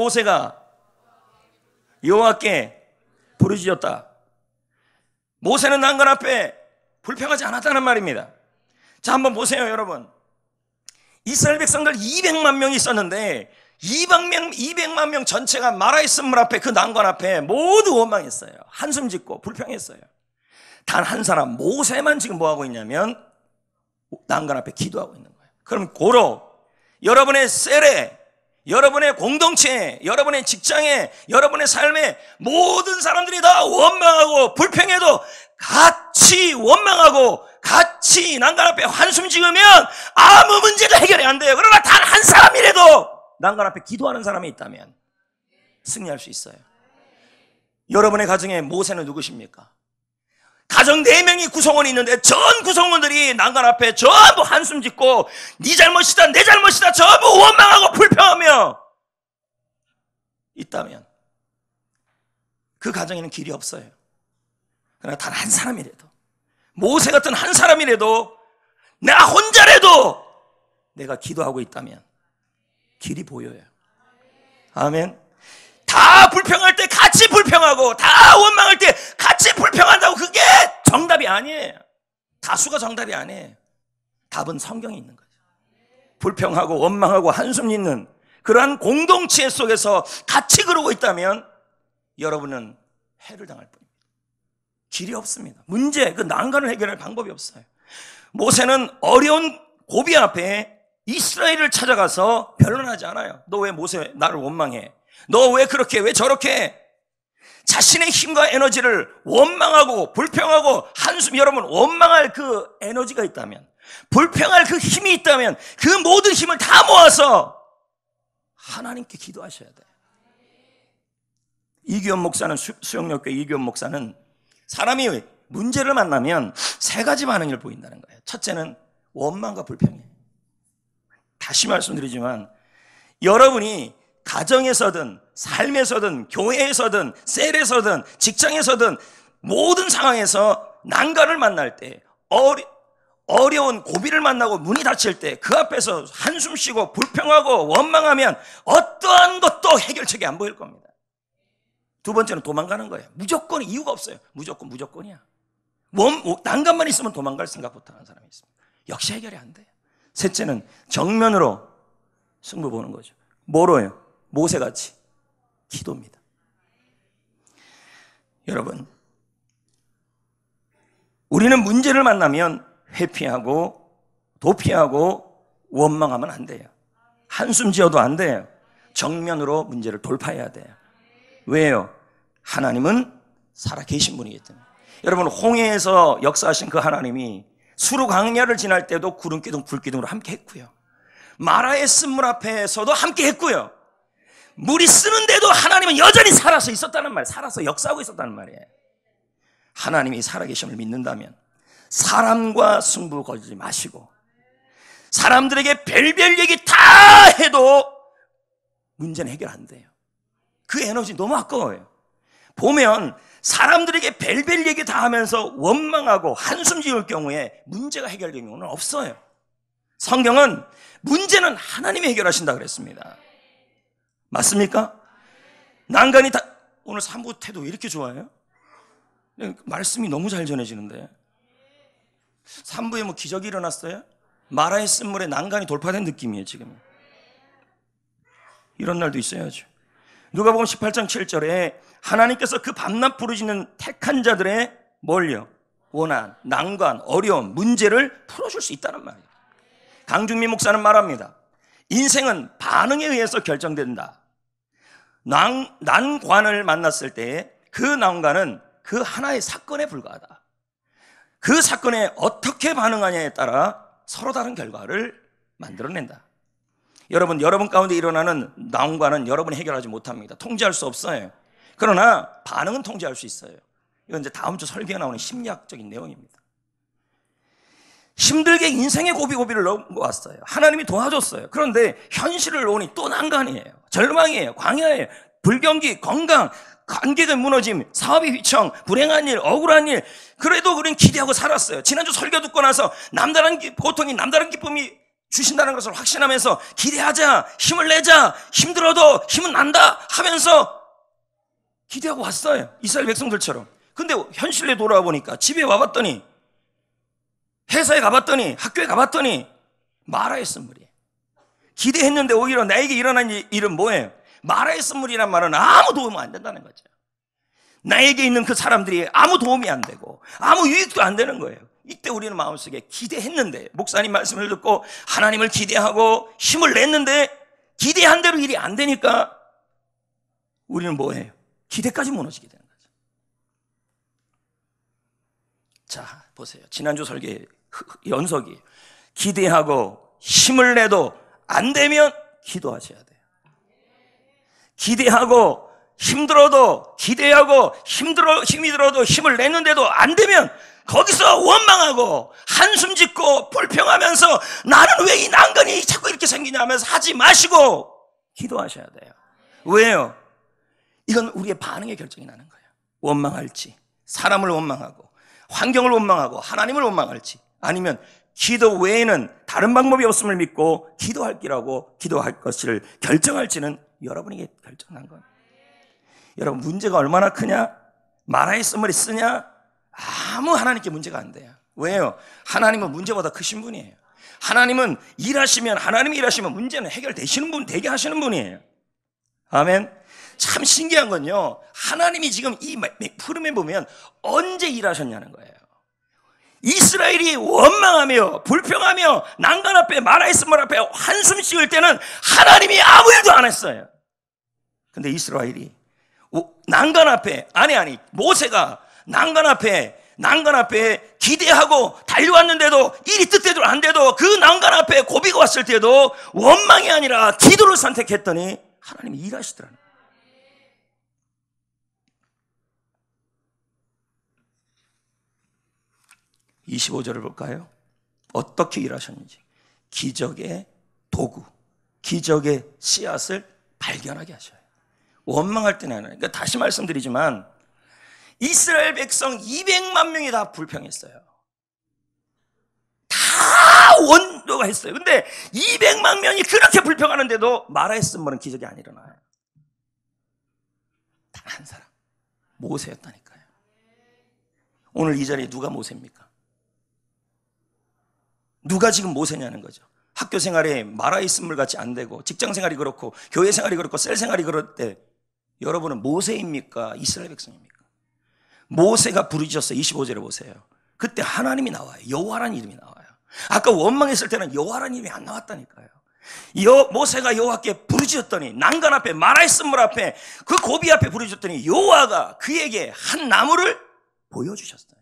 모세가 여호와께 부르짖었다. 모세는 난간 앞에 불평하지 않았다는 말입니다. 자, 한번 보세요, 여러분. 이스라엘 백성들 200만 명이 있었는데 200만, 200만 명 전체가 마라이스물 앞에 그 난관 앞에 모두 원망했어요. 한숨 짓고 불평했어요. 단 한 사람 모세만 지금 뭐 하고 있냐면 난관 앞에 기도하고 있는 거예요. 그럼 고로 여러분의 세례 여러분의 공동체에, 여러분의 직장에, 여러분의 삶에 모든 사람들이 다 원망하고 불평해도 같이 원망하고 같이 난간 앞에 한숨 지으면 아무 문제도 해결이 안 돼요. 그러나 단 한 사람이라도 난간 앞에 기도하는 사람이 있다면 승리할 수 있어요. 여러분의 가정에 모세는 누구십니까? 가정 4명이 구성원이 있는데 전 구성원들이 난간 앞에 전부 한숨 짓고 네 잘못이다 내 잘못이다 전부 원망하고 불평하며 있다면 그 가정에는 길이 없어요. 그러나 단 한 사람이라도 모세 같은 한 사람이라도 나 혼자라도 내가 기도하고 있다면 길이 보여요. 아멘. 다 불평할 때 같이 불평하고 다 원망할 때 같이 불평한다고 그게 정답이 아니에요. 다수가 정답이 아니에요. 답은 성경에 있는 거죠. 불평하고 원망하고 한숨 있는 그러한 공동체 속에서 같이 그러고 있다면 여러분은 해를 당할 뿐입니다. 길이 없습니다. 문제, 그 난관을 해결할 방법이 없어요. 모세는 어려운 고비 앞에 이스라엘을 찾아가서 변론하지 않아요. 너 왜 모세 나를 원망해? 너왜 그렇게, 왜 저렇게? 자신의 힘과 에너지를 원망하고 불평하고 한숨, 여러분, 원망할 그 에너지가 있다면, 불평할 그 힘이 있다면, 그 모든 힘을 다 모아서 하나님께 기도하셔야 돼요. 이규현 목사는, 수영역교 이규현 목사는 사람이 문제를 만나면 세 가지 반응을 보인다는 거예요. 첫째는 원망과 불평이에요. 다시 말씀드리지만 여러분이 가정에서든 삶에서든 교회에서든 셀에서든 직장에서든 모든 상황에서 난관을 만날 때 어리, 어려운 고비를 만나고 문이 닫힐 때 그 앞에서 한숨 쉬고 불평하고 원망하면 어떠한 것도 해결책이 안 보일 겁니다. 두 번째는 도망가는 거예요. 무조건 이유가 없어요. 무조건 무조건이야. 원, 뭐, 난간만 있으면 도망갈 생각 부터하는 사람이 있습니다. 역시 해결이 안 돼요. 셋째는 정면으로 승부 보는 거죠. 뭐로요? 모세같이 기도입니다. 여러분, 우리는 문제를 만나면 회피하고 도피하고 원망하면 안 돼요. 한숨 지어도 안 돼요. 정면으로 문제를 돌파해야 돼요. 왜요? 하나님은 살아계신 분이기 때문에. 여러분, 홍해에서 역사하신 그 하나님이 수로 강야를 지날 때도 구름기둥, 불기둥으로 함께 했고요. 마라의 쓴물 앞에서도 함께 했고요. 물이 쓰는데도 하나님은 여전히 살아서 있었다는 말이에요. 살아서 역사하고 있었다는 말이에요. 하나님이 살아계심을 믿는다면 사람과 승부 거두지 마시고 사람들에게 별별 얘기 다 해도 문제는 해결 안 돼요. 그 에너지 너무 아까워요. 보면 사람들에게 별별 얘기 다 하면서 원망하고 한숨 지을 경우에 문제가 해결된 경우는 없어요. 성경은 문제는 하나님이 해결하신다 그랬습니다. 맞습니까? 난간이 다, 오늘 삼부 태도 이렇게 좋아요? 예, 말씀이 너무 잘 전해지는데. 3부에 뭐 기적이 일어났어요? 마라의 쓴물에 난간이 돌파된 느낌이에요, 지금. 이런 날도 있어야죠. 누가 보면 18장 7절에 하나님께서 그 밤낮 부르짖는 택한 자들의 멀요 원한, 난관, 어려움, 문제를 풀어줄 수 있다는 말이에요. 강중미 목사는 말합니다. 인생은 반응에 의해서 결정된다. 난, 난관을 만났을 때 그 난관은 그 하나의 사건에 불과하다. 그 사건에 어떻게 반응하냐에 따라 서로 다른 결과를 만들어낸다. 여러분, 여러분 가운데 일어나는 난관은 여러분이 해결하지 못합니다. 통제할 수 없어요. 그러나 반응은 통제할 수 있어요. 이건 이제 다음 주설계에 나오는 심리학적인 내용입니다. 힘들게 인생의 고비고비를 넘어왔어요. 하나님이 도와줬어요. 그런데 현실을 오니 또 난간이에요. 절망이에요. 광야예요. 불경기, 건강, 관계가 무너짐, 사업이 휘청, 불행한 일, 억울한 일. 그래도 우린 기대하고 살았어요. 지난주 설교 듣고 나서 남다른 보통이 남다른 기쁨이 주신다는 것을 확신하면서 기대하자, 힘을 내자, 힘들어도 힘은 난다 하면서 기대하고 왔어요. 이스라엘 백성들처럼. 근데 현실에 돌아와 보니까 집에 와봤더니 회사에 가봤더니 학교에 가봤더니 마라의 선물이에요. 기대했는데 오히려 나에게 일어난 일은 뭐예요? 마라의 선물이란 말은 아무 도움 이안 된다는 거죠. 나에게 있는 그 사람들이 아무 도움이 안 되고 아무 유익도 안 되는 거예요. 이때 우리는 마음속에 기대했는데 목사님 말씀을 듣고 하나님을 기대하고 힘을 냈는데 기대한 대로 일이 안 되니까 우리는 뭐해요? 기대까지 무너지게 되는 거죠. 자 보세요. 지난주 설계 연속이 기대하고 힘을 내도 안 되면 기도하셔야 돼요. 기대하고 힘들어도 기대하고 힘들어 힘이 들어도 힘을 내는데도 안 되면 거기서 원망하고 한숨 짓고 불평하면서 나는 왜 이 난간이 자꾸 이렇게 생기냐면서 하지 마시고 기도하셔야 돼요. 왜요? 이건 우리의 반응의 결정이 나는 거예요. 원망할지 사람을 원망하고 환경을 원망하고 하나님을 원망할지 아니면 기도 외에는 다른 방법이 없음을 믿고 기도할 기라고 기도할 것을 결정할지는 여러분에게 결정한 거예요. 여러분 문제가 얼마나 크냐? 마라의 선물이 쓰냐? 아무 하나님께 문제가 안 돼요. 왜요? 하나님은 문제보다 크신 분이에요. 하나님은 일하시면 하나님이 일하시면 문제는 해결되시는 분, 되게 하시는 분이에요. 아멘. 참 신기한 건요. 하나님이 지금 이 푸름에 보면 언제 일하셨냐는 거예요. 이스라엘이 원망하며 불평하며 난간 앞에 마라이스몰 앞에 한숨 쉬을 때는 하나님이 아무 일도 안 했어요. 근데 이스라엘이 난간 앞에 아니 아니 모세가 난간 앞에 난간 앞에 기대하고 달려왔는데도 일이 뜻대로 안 돼도 그 난간 앞에 고비가 왔을 때도 원망이 아니라 기도를 선택했더니 하나님이 일하시더라는 25절을 볼까요? 어떻게 일하셨는지. 기적의 도구, 기적의 씨앗을 발견하게 하셔요. 원망할 때는 하나님. 그러니까 다시 말씀드리지만 이스라엘 백성 200만 명이 다 불평했어요. 다 원도가 했어요. 근데 200만 명이 그렇게 불평하는데도 말하였음 뭐는 기적이 안 일어나요. 단한 사람. 모세였다니까요. 오늘 이 자리에 누가 모세입니까? 누가 지금 모세냐는 뭐 거죠. 학교 생활에 말아 있음을 같이 안 되고 직장 생활이 그렇고 교회 생활이 그렇고 셀 생활이 그럴 때 여러분은 모세입니까? 이스라엘 백성입니까? 모세가 부르짖었어요. 25절에 보세요. 그때 하나님이 나와요. 여호와라는 이름이 나와요. 아까 원망했을 때는 여호와라는 이름이 안 나왔다니까요. 여, 모세가 여호와께 부르짖었더니 난간 앞에 마라이스물 앞에 그 고비 앞에 부르짖었더니 여호와가 그에게 한 나무를 보여주셨어요.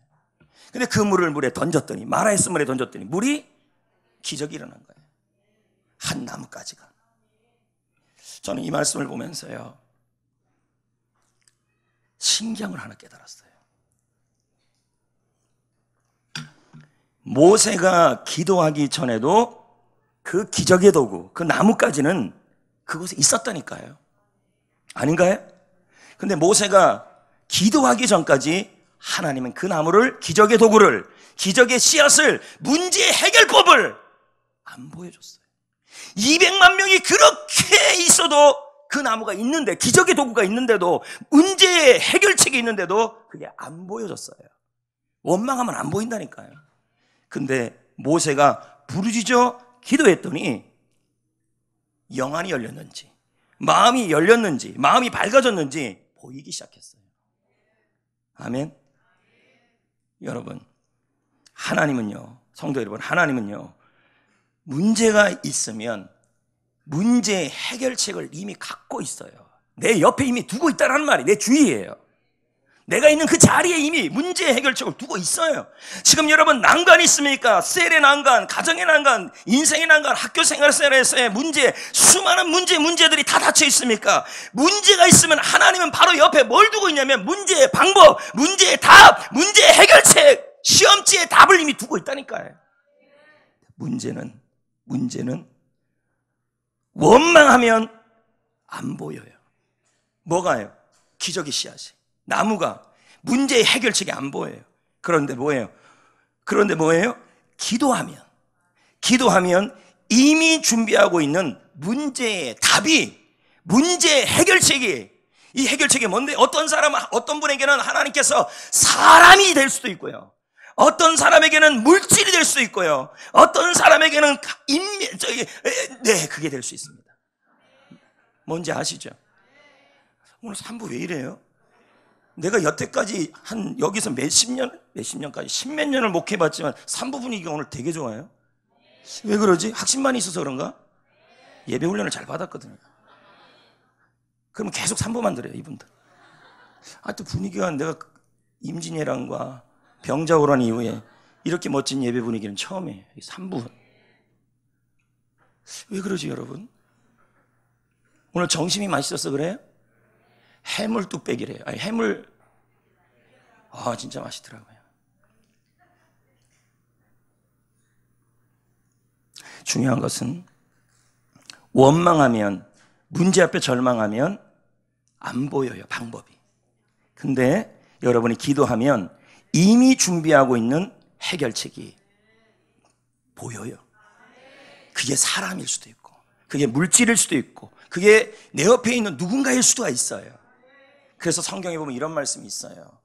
근데 그 물을 물에 던졌더니 마라이스물에 던졌더니 물이 기적이 일어난 거예요. 한 나뭇가지가. 저는 이 말씀을 보면서요. 신경을 하나 깨달았어요. 모세가 기도하기 전에도 그 기적의 도구, 그 나뭇가지는 그곳에 있었다니까요. 아닌가요? 근데 모세가 기도하기 전까지 하나님은 그 나무를 기적의 도구를 기적의 씨앗을 문제 해결법을 안 보여줬어요. 200만 명이 그렇게 있어도 그 나무가 있는데 기적의 도구가 있는데도 문제의 해결책이 있는데도 그게 안 보여졌어요. 원망하면 안 보인다니까요. 근데 모세가 부르짖어 기도했더니 영안이 열렸는지 마음이 열렸는지 마음이 밝아졌는지 보이기 시작했어요. 아멘. 여러분 하나님은요 성도 여러분 하나님은요 문제가 있으면 문제 해결책을 이미 갖고 있어요. 내 옆에 이미 두고 있다는 말이 내 주위에요. 내가 있는 그 자리에 이미 문제 해결책을 두고 있어요. 지금 여러분 난간 있습니까? 셀의 난간, 가정의 난간, 인생의 난간, 학교 생활에서의 문제, 수많은 문제, 문제들이 다 닫혀 있습니까? 문제가 있으면 하나님은 바로 옆에 뭘 두고 있냐면 문제의 방법, 문제의 답, 문제의 해결책, 시험지의 답을 이미 두고 있다니까요. 문제는 문제는 원망하면 안 보여요. 뭐가요? 기적의 씨앗이. 나무가 문제의 해결책이 안 보여요. 그런데 뭐예요? 그런데 뭐예요? 기도하면 기도하면 이미 준비하고 있는 문제의 답이 문제의 해결책이 이 해결책이 뭔데? 어떤 사람, 어떤 분에게는 하나님께서 사람이 될 수도 있고요. 어떤 사람에게는 물질이 될 수 있고요. 어떤 사람에게는 인면, 저기, 네, 그게 될 수 있습니다. 뭔지 아시죠? 오늘 3부 왜 이래요? 내가 여태까지 한 여기서 몇 십 년, 몇 십 년까지 십 몇 년을 목해봤지만 3부 분위기가 오늘 되게 좋아요. 왜 그러지? 확신만 있어서 그런가? 예배 훈련을 잘 받았거든요. 그럼 계속 3부만 들어요, 이분들. 하여튼 아, 분위기가 내가 임진왜랑과 병자호란 이후에 이렇게 멋진 예배 분위기는 처음이에요. 3부. 왜 그러지, 여러분? 오늘 정심이 맛있어서 그래요? 해물 뚝배기래요. 아니, 해물. 아, 진짜 맛있더라고요. 중요한 것은 원망하면, 문제 앞에 절망하면 안 보여요, 방법이. 근데 여러분이 기도하면 이미 준비하고 있는 해결책이 보여요. 그게 사람일 수도 있고, 그게 물질일 수도 있고, 그게 내 옆에 있는 누군가일 수도 있어요. 그래서 성경에 보면 이런 말씀이 있어요.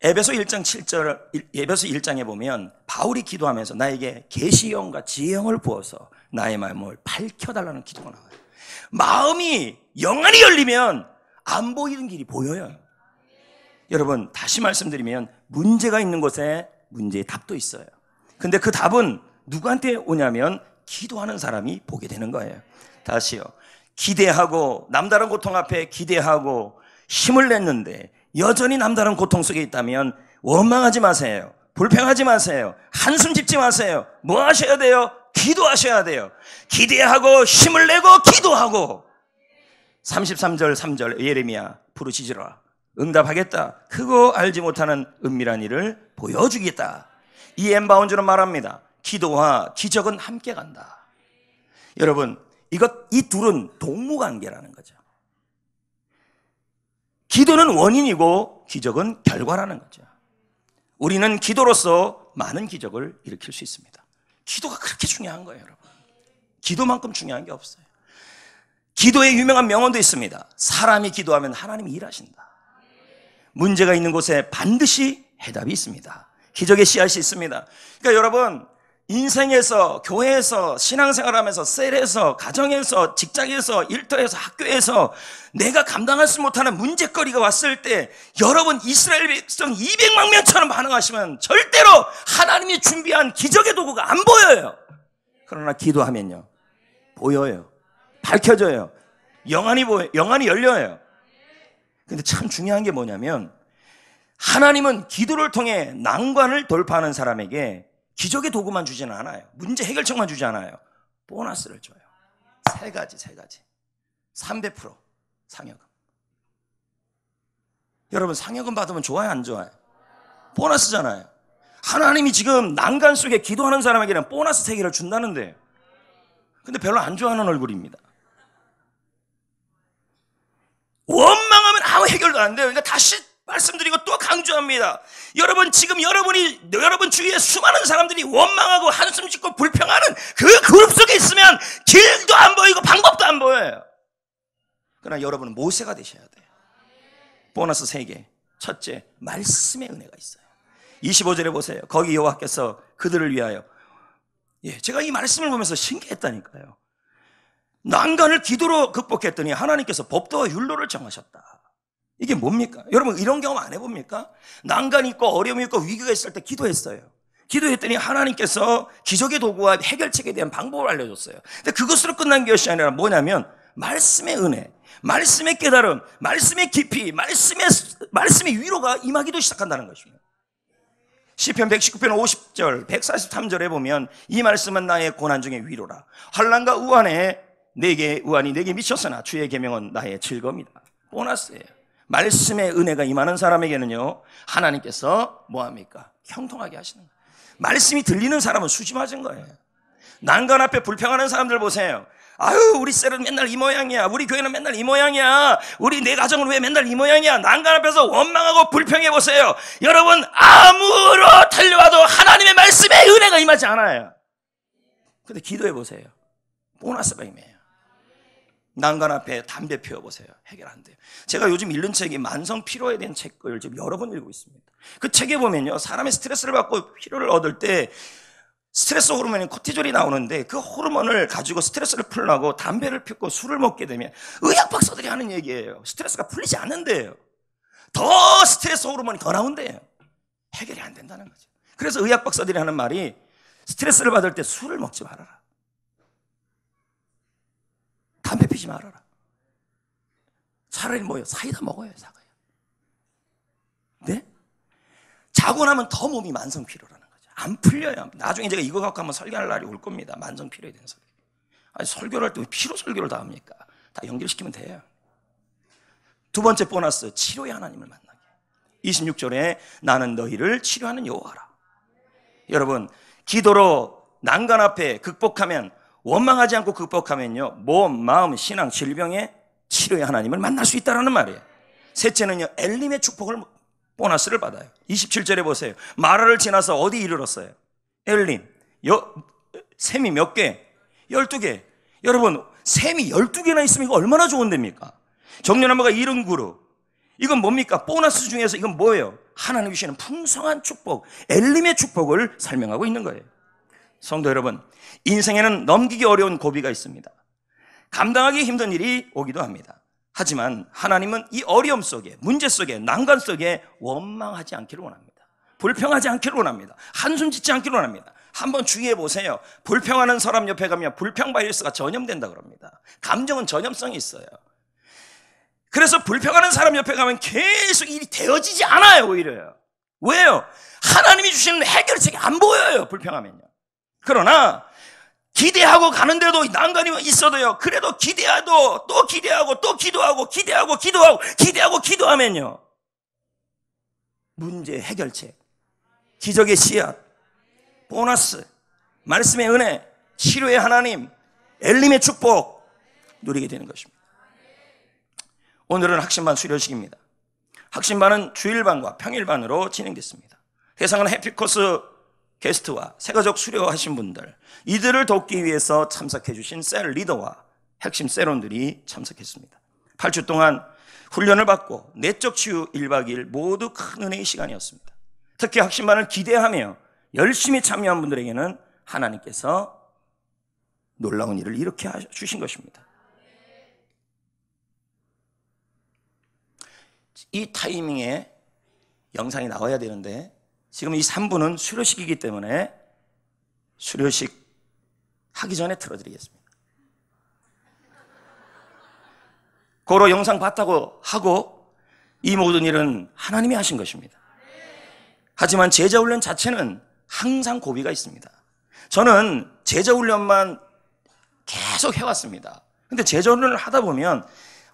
에베소 1장 7절 에베소 1장에 보면 바울이 기도하면서 나에게 계시형과 지형을 부어서 나의 마음을 밝혀 달라는 기도가 나와요. 마음이 영안이 열리면 안 보이는 길이 보여요. 여러분 다시 말씀드리면 문제가 있는 곳에 문제의 답도 있어요. 근데 그 답은 누구한테 오냐면 기도하는 사람이 보게 되는 거예요. 다시요. 기대하고 남다른 고통 앞에 기대하고 힘을 냈는데 여전히 남다른 고통 속에 있다면 원망하지 마세요. 불평하지 마세요. 한숨 짓지 마세요. 뭐 하셔야 돼요? 기도하셔야 돼요. 기대하고 힘을 내고 기도하고 33절 3절 예레미야 부르짖으라. 응답하겠다. 크고 알지 못하는 은밀한 일을 보여주겠다. 이 엠바운즈는 말합니다. 기도와 기적은 함께 간다. 여러분, 이것, 이 둘은 동무관계라는 거죠. 기도는 원인이고 기적은 결과라는 거죠. 우리는 기도로서 많은 기적을 일으킬 수 있습니다. 기도가 그렇게 중요한 거예요, 여러분. 기도만큼 중요한 게 없어요. 기도의 유명한 명언도 있습니다. 사람이 기도하면 하나님이 일하신다. 문제가 있는 곳에 반드시 해답이 있습니다. 기적의 씨앗이 있습니다. 그러니까 여러분, 인생에서, 교회에서, 신앙생활 하면서, 셀에서, 가정에서, 직장에서, 일터에서, 학교에서 내가 감당할 수 못하는 문제거리가 왔을 때 여러분 이스라엘 백성 200만 명처럼 반응하시면 절대로 하나님이 준비한 기적의 도구가 안 보여요. 그러나 기도하면요. 보여요. 밝혀져요. 영안이 보여, 영안이 열려요. 근데 참 중요한 게 뭐냐면 하나님은 기도를 통해 난관을 돌파하는 사람에게 기적의 도구만 주지는 않아요. 문제 해결책만 주지 않아요. 보너스를 줘요. 세 가지, 세 가지. 300% 상여금. 여러분, 상여금 받으면 좋아요, 안 좋아요? 보너스잖아요. 하나님이 지금 난간 속에 기도하는 사람에게는 보너스 세 개를 준다는데. 근데 별로 안 좋아하는 얼굴입니다. 원 해결도 안 돼요. 그러니까 다시 말씀드리고 또 강조합니다. 여러분 지금 여러분이 여러분 주위에 수많은 사람들이 원망하고 한숨 짓고 불평하는 그 그룹 속에 있으면 길도 안 보이고 방법도 안 보여요. 그러나 여러분은 모세가 되셔야 돼요. 보너스 세개 첫째, 말씀의 은혜가 있어요. 25절에 보세요. 거기 여호와께서 그들을 위하여 예, 제가 이 말씀을 보면서 신기했다니까요. 난간을 기도로 극복했더니 하나님께서 법도와 율로를 정하셨다. 이게 뭡니까? 여러분 이런 경험 안 해봅니까? 난간 있고 어려움 있고 위기가 있을 때 기도했어요. 기도했더니 하나님께서 기적의 도구와 해결책에 대한 방법을 알려줬어요. 근데 그것으로 끝난 것이 아니라 뭐냐면 말씀의 은혜, 말씀의 깨달음, 말씀의 깊이, 말씀의 말씀의 위로가 임하기도 시작한다는 것입니다. 시편 119편 50절, 143절에 보면 이 말씀은 나의 고난 중에 위로라. 환란과 우한에 내게 우한이 내게 미쳤으나 주의 계명은 나의 즐거움이다. 보너스예요. 말씀의 은혜가 임하는 사람에게는요, 하나님께서 뭐합니까? 형통하게 하시는 거예요. 말씀이 들리는 사람은 수심하신 거예요. 난간 앞에 불평하는 사람들 보세요. 아유, 우리 셀은 맨날 이 모양이야. 우리 교회는 맨날 이 모양이야. 우리 내 가정은 왜 맨날 이 모양이야. 난간 앞에서 원망하고 불평해 보세요. 여러분, 아무로 달려와도 하나님의 말씀의 은혜가 임하지 않아요. 근데 기도해 보세요. 보너스 백이에요. 난간 앞에 담배 피워보세요. 해결 안 돼요. 제가 요즘 읽는 책이 만성 피로에 대한 책을 지금 여러 번 읽고 있습니다. 그 책에 보면요. 사람이 스트레스를 받고 피로를 얻을 때 스트레스 호르몬이 코티졸이 나오는데 그 호르몬을 가지고 스트레스를 풀려고 담배를 피고 술을 먹게 되면 의학 박사들이 하는 얘기예요. 스트레스가 풀리지 않는데요. 더 스트레스 호르몬이 더 나온대요. 해결이 안 된다는 거죠. 그래서 의학 박사들이 하는 말이 스트레스를 받을 때 술을 먹지 말아라. 버리지 말아라. 차라리 뭐예요? 사이다 먹어요, 사과요. 네? 자고 나면 더 몸이 만성 피로라는 거죠. 안 풀려요. 나중에 제가 이거 갖고 한번 설교할 날이 올 겁니다. 만성 피로에 대한 설교. 아니, 설교를 할 때왜 피로 설교를 다 합니까? 다 연결시키면 돼요. 두 번째 보너스, 치료의 하나님을 만나게. 26절에 나는 너희를 치료하는 여호와라. 여러분, 기도로 난간 앞에 극복하면 원망하지 않고 극복하면요. 몸, 마음, 신앙, 질병의 치료의 하나님을 만날 수있다는 말이에요. 셋째는요. 엘림의 축복을 보너스를 받아요. 27절에 보세요. 마라를 지나서 어디 이르렀어요? 엘림. 여, 셈이 몇 개? 12개. 여러분, 셈이 12개나 있으면 이거 얼마나 좋은 데입니까? 정년나무가 이른 그루. 이건 뭡니까? 보너스 중에서 이건 뭐예요? 하나님 주시는 풍성한 축복, 엘림의 축복을 설명하고 있는 거예요. 성도 여러분, 인생에는 넘기기 어려운 고비가 있습니다. 감당하기 힘든 일이 오기도 합니다. 하지만 하나님은 이 어려움 속에, 문제 속에, 난관 속에 원망하지 않기를 원합니다. 불평하지 않기를 원합니다. 한숨 짓지 않기를 원합니다. 한번 주의해 보세요. 불평하는 사람 옆에 가면 불평 바이러스가 전염된다 그럽니다. 감정은 전염성이 있어요. 그래서 불평하는 사람 옆에 가면 계속 일이 되어지지 않아요, 오히려. 왜요? 하나님이 주시는 해결책이 안 보여요, 불평하면요. 그러나 기대하고 가는데도 난간이 있어도요. 그래도 기대하도 또 기대하고 또 기도하고 기대하고 기도하고 기대하고 기도하면요. 문제 해결책, 기적의 씨앗, 보너스, 말씀의 은혜, 치료의 하나님, 엘림의 축복 누리게 되는 것입니다. 오늘은 학신반 수료식입니다. 학신반은 주일반과 평일반으로 진행됐습니다. 해상은 해피코스 게스트와 세가족 수료하신 분들 이들을 돕기 위해서 참석해 주신 셀 리더와 핵심 세론들이 참석했습니다. 8주 동안 훈련을 받고 내적 치유 1박 2일 모두 큰 은혜의 시간이었습니다. 특히 학신반을 기대하며 열심히 참여한 분들에게는 하나님께서 놀라운 일을 이렇게 주신 것입니다. 이 타이밍에 영상이 나와야 되는데 지금 이 3부는 수료식이기 때문에 수료식 하기 전에 틀어드리겠습니다. 고로 영상 봤다고 하고 이 모든 일은 하나님이 하신 것입니다. 하지만 제자훈련 자체는 항상 고비가 있습니다. 저는 제자훈련만 계속 해왔습니다. 근데 제자훈련을 하다 보면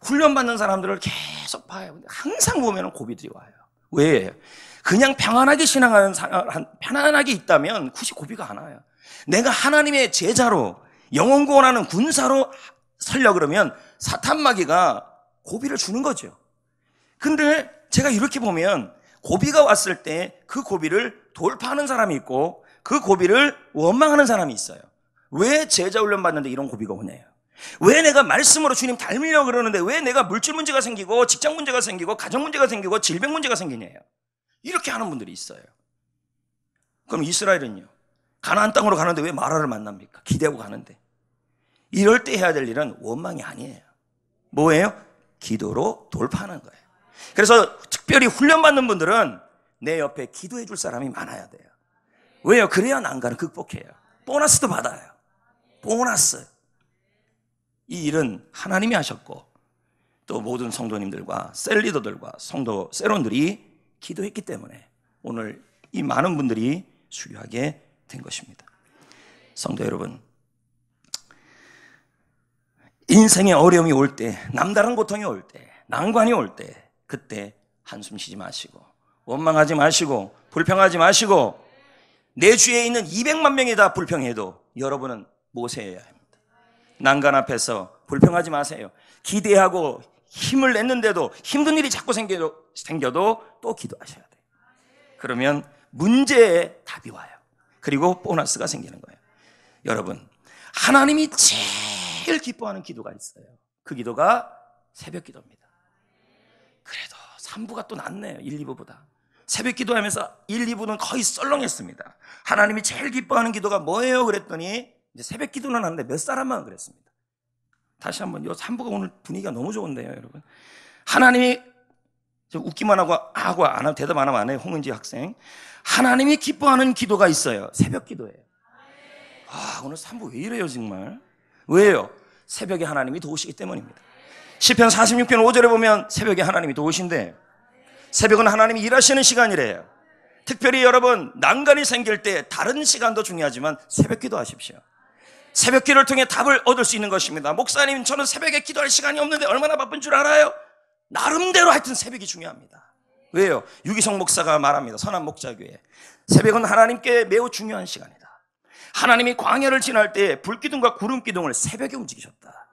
훈련받는 사람들을 계속 봐요. 항상 보면 고비들이 와요. 왜? 그냥 평안하게 신앙하는 어, 편안하게 있다면 굳이 고비가 안 와요. 내가 하나님의 제자로 영혼 구원하는 군사로 살려 그러면 사탄 마귀가 고비를 주는 거죠. 근데 제가 이렇게 보면 고비가 왔을 때 그 고비를 돌파하는 사람이 있고 그 고비를 원망하는 사람이 있어요. 왜 제자 훈련 받는데 이런 고비가 오냐요? 왜 내가 말씀으로 주님 닮으려고 그러는데 왜 내가 물질 문제가 생기고 직장 문제가 생기고 가정 문제가 생기고 질병 문제가 생기냐요. 이렇게 하는 분들이 있어요. 그럼 이스라엘은요. 가나안 땅으로 가는데 왜 마라를 만납니까? 기대하고 가는데. 이럴 때 해야 될 일은 원망이 아니에요. 뭐예요? 기도로 돌파하는 거예요. 그래서 특별히 훈련받는 분들은 내 옆에 기도해 줄 사람이 많아야 돼요. 왜요? 그래야 난간을 극복해요. 보너스도 받아요. 보너스. 이 일은 하나님이 하셨고 또 모든 성도님들과 셀리더들과 성도 세론들이 기도했기 때문에 오늘 이 많은 분들이 수료하게 된 것입니다. 성도 여러분, 인생의 어려움이 올 때, 남다른 고통이 올 때, 난관이 올 때, 그때 한숨 쉬지 마시고, 원망하지 마시고, 불평하지 마시고, 내 주위에 있는 200만 명이 다 불평해도 여러분은 모세여야 합니다. 난간 앞에서 불평하지 마세요. 기대하고 힘을 냈는데도 힘든 일이 자꾸 생겨도, 생겨도 또 기도하셔야 돼요. 그러면 문제에 답이 와요. 그리고 보너스가 생기는 거예요. 여러분, 하나님이 제일 기뻐하는 기도가 있어요. 그 기도가 새벽 기도입니다. 그래도 3부가 또 낫네요. 1, 2부보다. 새벽 기도하면서 1, 2부는 거의 썰렁했습니다. 하나님이 제일 기뻐하는 기도가 뭐예요? 그랬더니 이제 새벽 기도는 하는데 몇 사람만 그랬습니다. 다시 한번 요 산부가 오늘 분위기가 너무 좋은데요, 여러분. 하나님이 웃기만 하고 하고 안 하고 대답 안 하면 안 해요. 홍은지 학생. 하나님이 기뻐하는 기도가 있어요. 새벽 기도예요. 아, 오늘 산부 왜 이래요, 정말? 왜요? 새벽에 하나님이 도우시기 때문입니다. 시편 46편 5절에 보면 새벽에 하나님이 도우신데 새벽은 하나님이 일하시는 시간이래요. 특별히 여러분 난간이 생길 때 다른 시간도 중요하지만 새벽 기도하십시오. 새벽 기도를 통해 답을 얻을 수 있는 것입니다. 목사님, 저는 새벽에 기도할 시간이 없는데 얼마나 바쁜 줄 알아요? 나름대로 하여튼 새벽이 중요합니다. 왜요? 유기성 목사가 말합니다. 선한 목자교회. 새벽은 하나님께 매우 중요한 시간이다. 하나님이 광야를 지날 때 불기둥과 구름기둥을 새벽에 움직이셨다.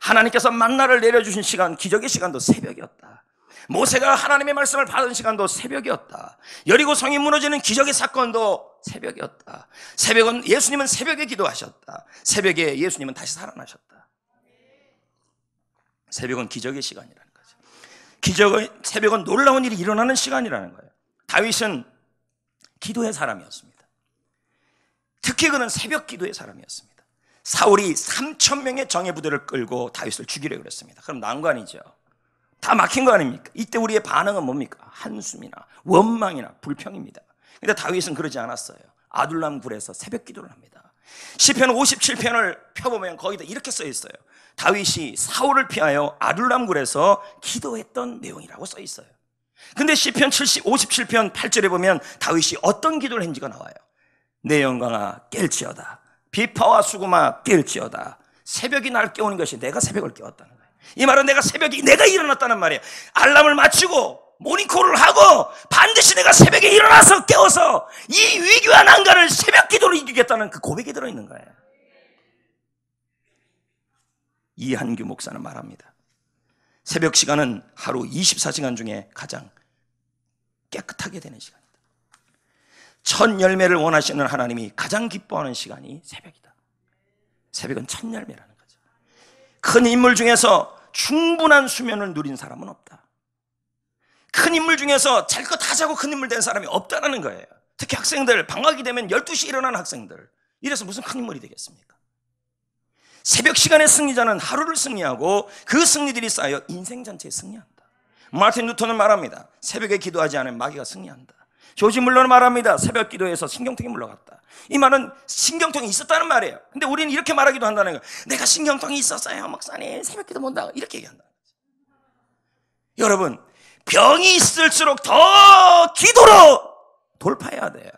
하나님께서 만나를 내려주신 시간, 기적의 시간도 새벽이었다. 모세가 하나님의 말씀을 받은 시간도 새벽이었다. 여리고 성이 무너지는 기적의 사건도 새벽이었다. 새벽은 예수님은 새벽에 기도하셨다. 새벽에 예수님은 다시 살아나셨다. 새벽은 기적의 시간이라는 거죠. 기적의 새벽은 놀라운 일이 일어나는 시간이라는 거예요. 다윗은 기도의 사람이었습니다. 특히 그는 새벽 기도의 사람이었습니다. 사울이 3천 명의 정예 부대를 끌고 다윗을 죽이려 그랬습니다. 그럼 난관이죠. 다 막힌 거 아닙니까? 이때 우리의 반응은 뭡니까? 한숨이나 원망이나 불평입니다. 근데 다윗은 그러지 않았어요. 아둘람 굴에서 새벽 기도를 합니다. 시편 57편을 펴보면 거기다 이렇게 써 있어요. 다윗이 사울을 피하여 아둘람 굴에서 기도했던 내용이라고 써 있어요. 근데 시편 57편 8절에 보면 다윗이 어떤 기도를 했는지가 나와요. 내 영광아 깰지어다. 비파와 수구마 깰지어다. 새벽이 날 깨우는 것이 내가 새벽을 깨웠다는 이 말은 내가 새벽에 내가 일어났다는 말이에요. 알람을 맞추고 모닝콜을 하고 반드시 내가 새벽에 일어나서 깨워서 이 위기와 난간을 새벽 기도로 이기겠다는 그 고백이 들어있는 거예요. 이한규 목사는 말합니다. 새벽 시간은 하루 24시간 중에 가장 깨끗하게 되는 시간이다. 첫 열매를 원하시는 하나님이 가장 기뻐하는 시간이 새벽이다. 새벽은 첫 열매라는 큰 인물 중에서 충분한 수면을 누린 사람은 없다. 큰 인물 중에서 잘거다 자고 큰 인물 된 사람이 없다라는 거예요. 특히 학생들, 방학이 되면 12시 일어나는 학생들. 이래서 무슨 큰 인물이 되겠습니까? 새벽 시간의 승리자는 하루를 승리하고 그 승리들이 쌓여 인생 전체에 승리한다. 마틴 루터는 말합니다. 새벽에 기도하지 않은 마귀가 승리한다. 조지물는 말합니다. 새벽 기도에서 신경통이 물러갔다. 이 말은 신경통이 있었다는 말이에요. 근데 우리는 이렇게 말하기도 한다는 거예요. 내가 신경통이 있었어요, 목사님. 새벽 기도 못다 이렇게 얘기한다. 여러분, 병이 있을수록 더 기도로 돌파해야 돼요.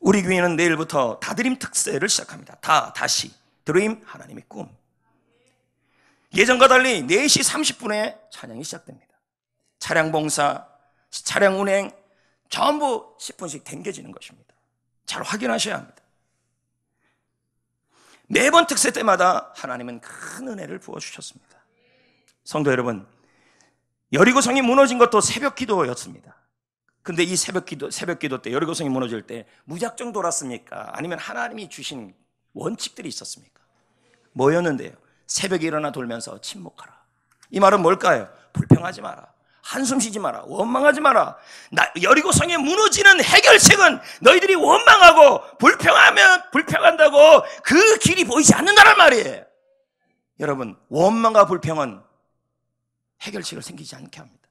우리 교회는 내일부터 다드림 특세를 시작합니다. 다, 다시. 드림, 하나님의 꿈. 예전과 달리 4시 30분에 찬양이 시작됩니다. 차량 봉사, 차량 운행 전부 10분씩 댕겨지는 것입니다. 잘 확인하셔야 합니다. 매번 특세 때마다 하나님은 큰 은혜를 부어주셨습니다. 성도 여러분, 여리고성이 무너진 것도 새벽 기도였습니다. 근데 이 새벽 기도, 새벽 기도 때, 여리고성이 무너질 때 무작정 돌았습니까? 아니면 하나님이 주신 원칙들이 있었습니까? 뭐였는데요? 새벽에 일어나 돌면서 침묵하라. 이 말은 뭘까요? 불평하지 마라. 한숨 쉬지 마라. 원망하지 마라. 여리고 성에 무너지는 해결책은 너희들이 원망하고 불평하면 불평한다고 그 길이 보이지 않는다는 말이에요. 여러분, 원망과 불평은 해결책을 생기지 않게 합니다.